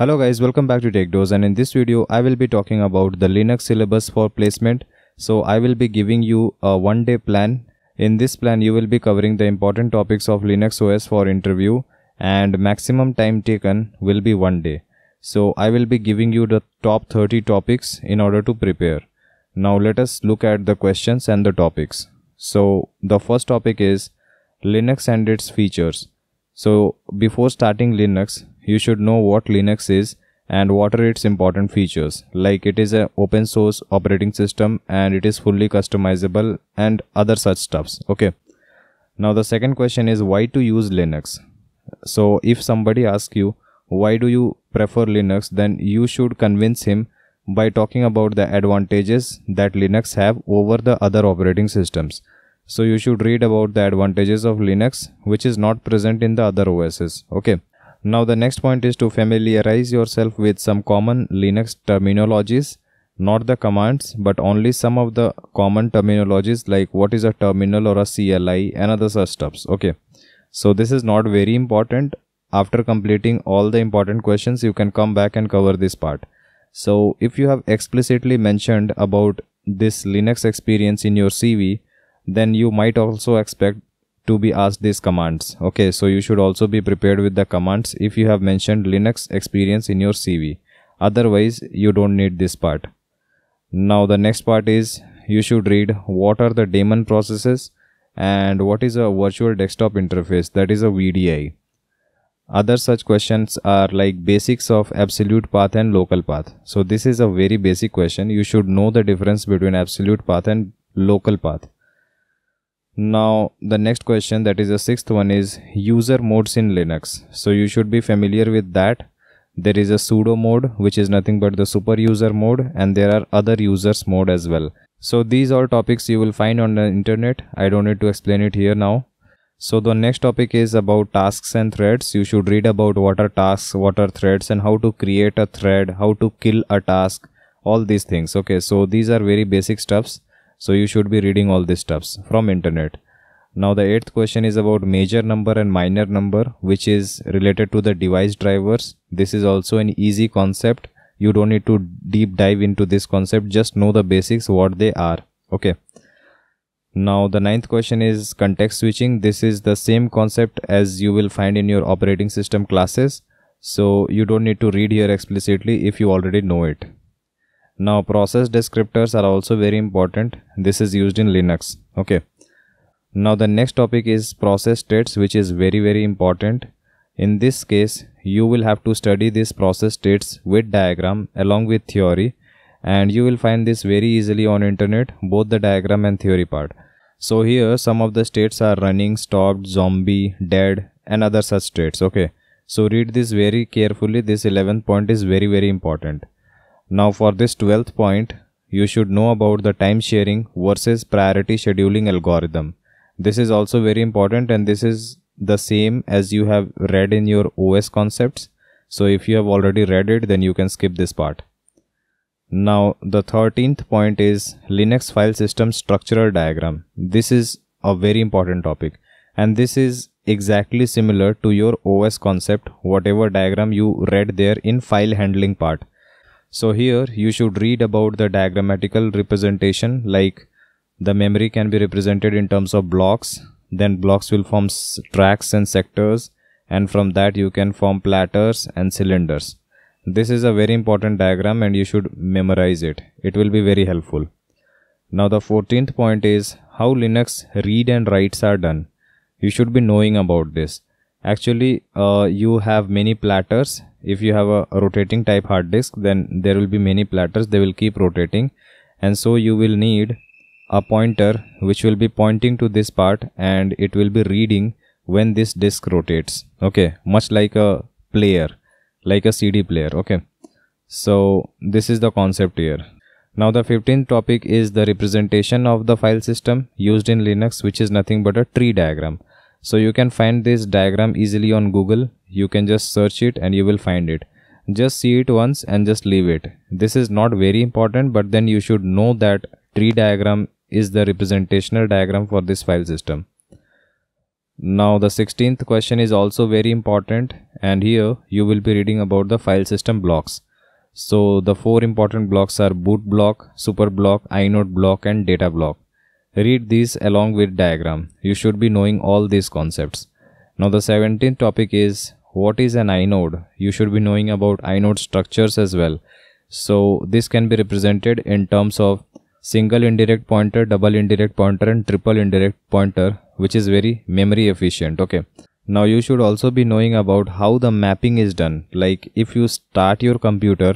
Hello guys, welcome back to TechDose and in this video I will be talking about the Linux syllabus for placement. So I will be giving you a one day plan. In this plan you will be covering the important topics of Linux OS for interview and maximum time taken will be one day. So I will be giving you the top 30 topics in order to prepare. Now let us look at the questions and the topics. So the first topic is Linux and its features. So before starting Linux, you should know what Linux is and what are its important features. Like it is an open source operating system and it is fully customizable and other such stuffs. Okay. Now the second question is why to use Linux? So if somebody asks you why do you prefer Linux then you should convince him by talking about the advantages that Linux have over the other operating systems. So you should read about the advantages of Linux which is not present in the other OSs. Okay. Now the next point is to familiarize yourself with some common Linux terminologies, not the commands, but only some of the common terminologies like what is a terminal or a CLI and other such stuffs. Okay. So this is not very important. After completing all the important questions, you can come back and cover this part. So if you have explicitly mentioned about this Linux experience in your CV, then you might also expect to be asked these commands okay so you should also be prepared with the commands if you have mentioned linux experience in your cv otherwise you don't need this part now the next part is you should read what are the daemon processes and what is a virtual desktop interface that is a vdi other such questions are like basics of absolute path and local path so this is a very basic question you should know the difference between absolute path and local path now the next question that is the sixth one is user modes in linux so you should be familiar with that there is a sudo mode which is nothing but the super user mode and there are other users mode as well so these all topics you will find on the internet i don't need to explain it here now so the next topic is about tasks and threads you should read about what are tasks what are threads and how to create a thread how to kill a task all these things okay so these are very basic stuffs so you should be reading all these stuffs from internet. Now the eighth question is about major number and minor number which is related to the device drivers. This is also an easy concept. You don't need to deep dive into this concept. Just know the basics what they are. Okay. Now the ninth question is context switching. This is the same concept as you will find in your operating system classes. So you don't need to read here explicitly if you already know it now process descriptors are also very important this is used in linux okay now the next topic is process states which is very very important in this case you will have to study this process states with diagram along with theory and you will find this very easily on internet both the diagram and theory part so here some of the states are running stopped zombie dead and other such states okay so read this very carefully this 11th point is very very important now for this 12th point, you should know about the time sharing versus priority scheduling algorithm. This is also very important and this is the same as you have read in your OS concepts. So if you have already read it, then you can skip this part. Now the 13th point is Linux file system structural diagram. This is a very important topic and this is exactly similar to your OS concept whatever diagram you read there in file handling part. So here you should read about the diagrammatical representation like the memory can be represented in terms of blocks, then blocks will form tracks and sectors and from that you can form platters and cylinders. This is a very important diagram and you should memorize it. It will be very helpful. Now the 14th point is how Linux read and writes are done. You should be knowing about this actually uh, you have many platters if you have a rotating type hard disk then there will be many platters they will keep rotating and so you will need a pointer which will be pointing to this part and it will be reading when this disk rotates okay much like a player like a cd player okay so this is the concept here now the 15th topic is the representation of the file system used in linux which is nothing but a tree diagram so you can find this diagram easily on google you can just search it and you will find it just see it once and just leave it this is not very important but then you should know that tree diagram is the representational diagram for this file system now the 16th question is also very important and here you will be reading about the file system blocks so the four important blocks are boot block super block inode block and data block Read these along with diagram. You should be knowing all these concepts. Now the 17th topic is what is an inode? You should be knowing about inode structures as well. So this can be represented in terms of single indirect pointer, double indirect pointer and triple indirect pointer which is very memory efficient. Okay. Now you should also be knowing about how the mapping is done. Like if you start your computer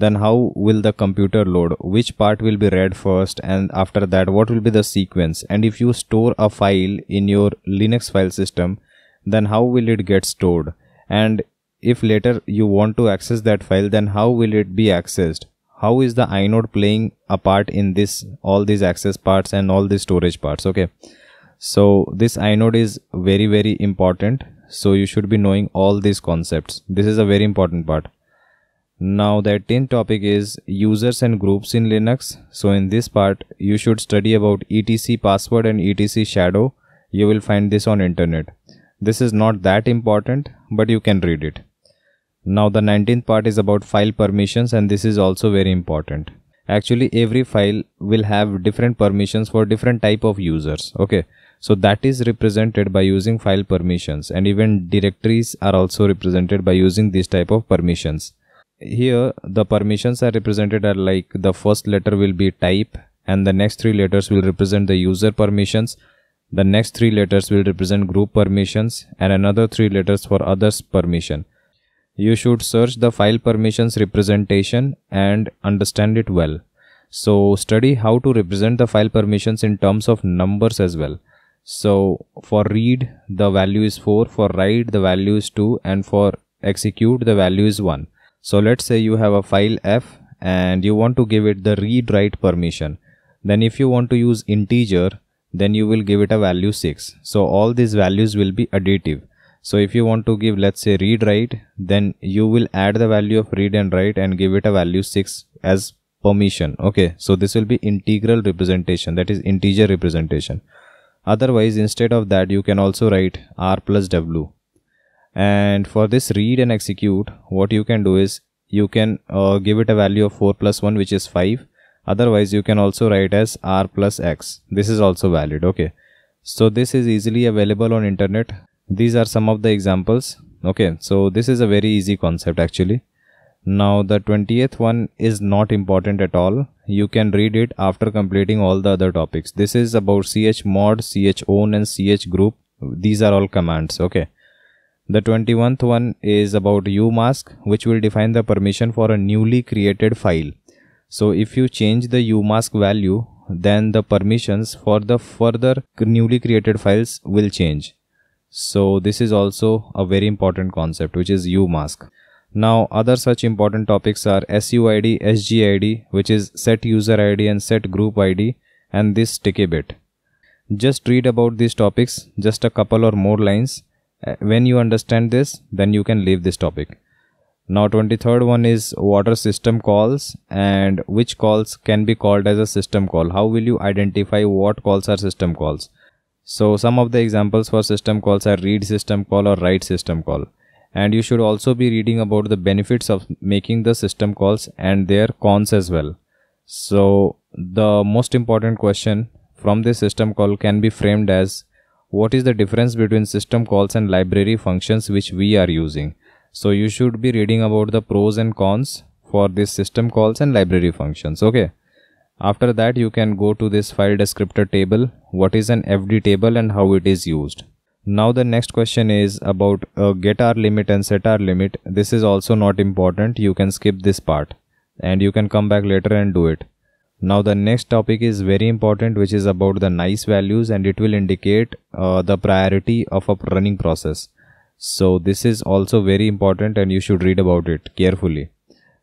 then how will the computer load which part will be read first and after that what will be the sequence and if you store a file in your linux file system then how will it get stored and if later you want to access that file then how will it be accessed how is the inode playing a part in this all these access parts and all these storage parts okay so this inode is very very important so you should be knowing all these concepts this is a very important part now the 10th topic is users and groups in Linux. So in this part, you should study about etc password and etc shadow. You will find this on internet. This is not that important, but you can read it. Now the 19th part is about file permissions and this is also very important. Actually every file will have different permissions for different type of users. Okay. So that is represented by using file permissions and even directories are also represented by using this type of permissions here the permissions are represented are like the first letter will be type and the next three letters will represent the user permissions the next three letters will represent group permissions and another three letters for others permission you should search the file permissions representation and understand it well so study how to represent the file permissions in terms of numbers as well so for read the value is 4 for write the value is 2 and for execute the value is 1 so let's say you have a file f and you want to give it the read write permission. Then if you want to use integer, then you will give it a value 6. So all these values will be additive. So if you want to give let's say read write, then you will add the value of read and write and give it a value 6 as permission. Okay, so this will be integral representation that is integer representation. Otherwise instead of that you can also write r plus w and for this read and execute what you can do is you can uh, give it a value of 4 plus 1 which is 5 otherwise you can also write as r plus x this is also valid okay so this is easily available on internet these are some of the examples okay so this is a very easy concept actually now the 20th one is not important at all you can read it after completing all the other topics this is about chmod chown and chgroup these are all commands okay the 21st one is about umask which will define the permission for a newly created file. So if you change the umask value then the permissions for the further newly created files will change. So this is also a very important concept which is umask. Now other such important topics are SUID, SGID which is set user ID and set group ID and this sticky bit. Just read about these topics just a couple or more lines uh, when you understand this then you can leave this topic now 23rd one is water system calls and which calls can be called as a system call how will you identify what calls are system calls so some of the examples for system calls are read system call or write system call and you should also be reading about the benefits of making the system calls and their cons as well so the most important question from this system call can be framed as what is the difference between system calls and library functions which we are using. So you should be reading about the pros and cons for this system calls and library functions. Okay. After that, you can go to this file descriptor table, what is an FD table and how it is used. Now the next question is about uh, get our limit and set our limit. This is also not important. You can skip this part and you can come back later and do it. Now the next topic is very important which is about the nice values and it will indicate uh, the priority of a running process. So this is also very important and you should read about it carefully.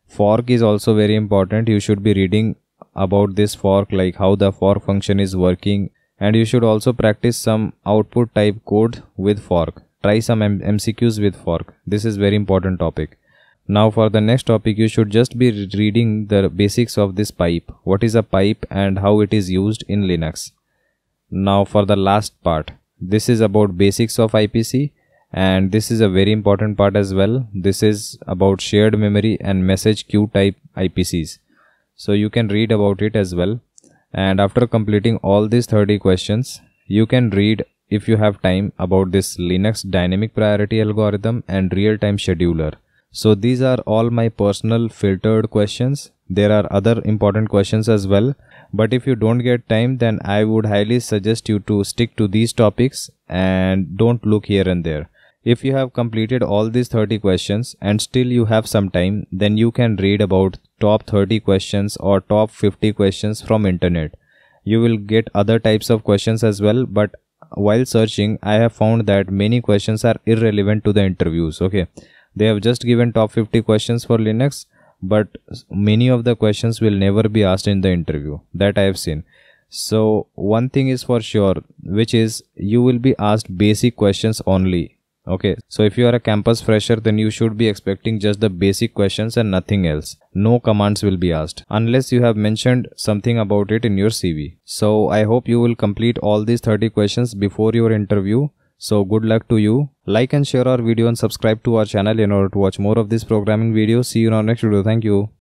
Fork is also very important. You should be reading about this fork like how the fork function is working and you should also practice some output type code with fork. Try some M MCQs with fork. This is very important topic. Now for the next topic you should just be reading the basics of this pipe. What is a pipe and how it is used in Linux. Now for the last part. This is about basics of IPC and this is a very important part as well. This is about shared memory and message queue type IPCs. So you can read about it as well. And after completing all these 30 questions, you can read if you have time about this Linux dynamic priority algorithm and real-time scheduler. So these are all my personal filtered questions. There are other important questions as well. But if you don't get time, then I would highly suggest you to stick to these topics and don't look here and there. If you have completed all these 30 questions and still you have some time, then you can read about top 30 questions or top 50 questions from internet. You will get other types of questions as well, but while searching, I have found that many questions are irrelevant to the interviews. Okay. They have just given top 50 questions for Linux, but many of the questions will never be asked in the interview that I have seen. So one thing is for sure, which is you will be asked basic questions only. Okay, so if you are a campus fresher, then you should be expecting just the basic questions and nothing else. No commands will be asked unless you have mentioned something about it in your CV. So I hope you will complete all these 30 questions before your interview so good luck to you. Like and share our video and subscribe to our channel in order to watch more of these programming videos. See you in our next video. Thank you.